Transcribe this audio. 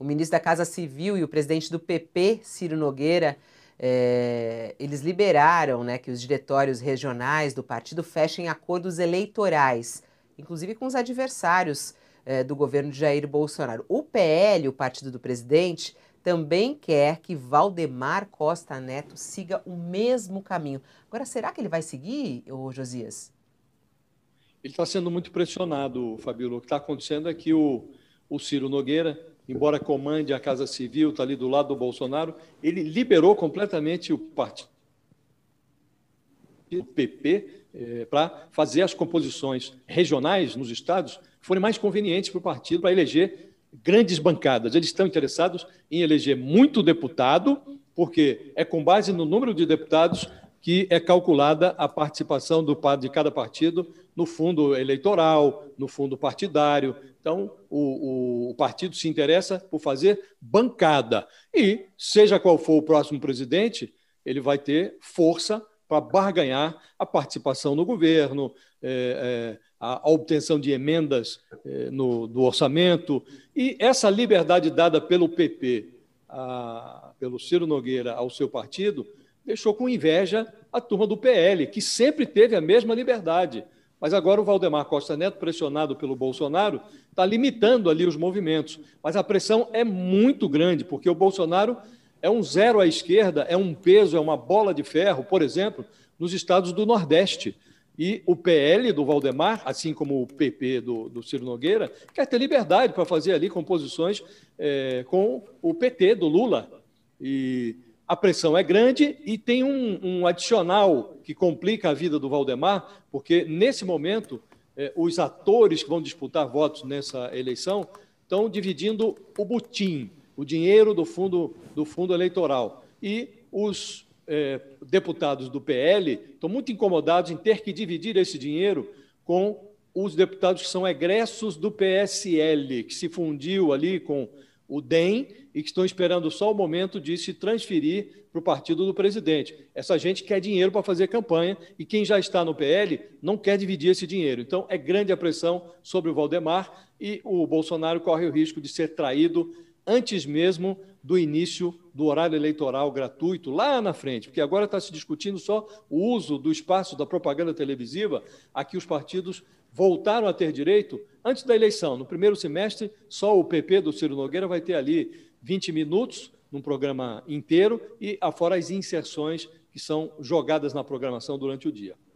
o ministro da Casa Civil e o presidente do PP, Ciro Nogueira, é, eles liberaram né, que os diretórios regionais do partido fechem acordos eleitorais, inclusive com os adversários é, do governo de Jair Bolsonaro. O PL, o partido do presidente, também quer que Valdemar Costa Neto siga o mesmo caminho. Agora, será que ele vai seguir, ô Josias? Ele está sendo muito pressionado, Fabíola. O que está acontecendo é que o, o Ciro Nogueira embora comande a Casa Civil, está ali do lado do Bolsonaro, ele liberou completamente o partido o PP para é, fazer as composições regionais nos estados forem mais convenientes para o partido para eleger grandes bancadas. Eles estão interessados em eleger muito deputado, porque é com base no número de deputados que é calculada a participação do, de cada partido no fundo eleitoral, no fundo partidário. Então, o, o, partido se interessa por fazer bancada. E, seja qual for o próximo presidente, ele vai ter força para barganhar a participação no governo, é, é, a, obtenção de emendas é, no, do orçamento. E essa liberdade dada pelo PP, a, pelo Ciro Nogueira, ao seu partido deixou com inveja a turma do PL, que sempre teve a mesma liberdade. Mas agora o Valdemar Costa Neto, pressionado pelo Bolsonaro, está limitando ali os movimentos. Mas a pressão é muito grande, porque o Bolsonaro é um zero à esquerda, é um peso, é uma bola de ferro, por exemplo, nos estados do Nordeste. E o PL do Valdemar, assim como o PP do, do Ciro Nogueira, quer ter liberdade para fazer ali composições é, com o PT do Lula. E a pressão é grande e tem um, um, adicional que complica a vida do Valdemar, porque nesse momento eh, os atores que vão disputar votos nessa eleição estão dividindo o butim, o dinheiro do fundo, do fundo eleitoral. E os eh, deputados do PL estão muito incomodados em ter que dividir esse dinheiro com os deputados que são egressos do PSL, que se fundiu ali com o DEM e que estão esperando só o momento de se transferir para o partido do presidente. Essa gente quer dinheiro para fazer campanha e quem já está no PL não quer dividir esse dinheiro. Então, é grande a pressão sobre o Valdemar e o Bolsonaro corre o risco de ser traído antes mesmo do início do horário eleitoral gratuito lá na frente, porque agora está se discutindo só o uso do espaço da propaganda televisiva a que os partidos voltaram a ter direito antes da eleição. No primeiro semestre, só o PP do Ciro Nogueira vai ter ali 20 minutos num programa inteiro e afora as inserções que são jogadas na programação durante o dia.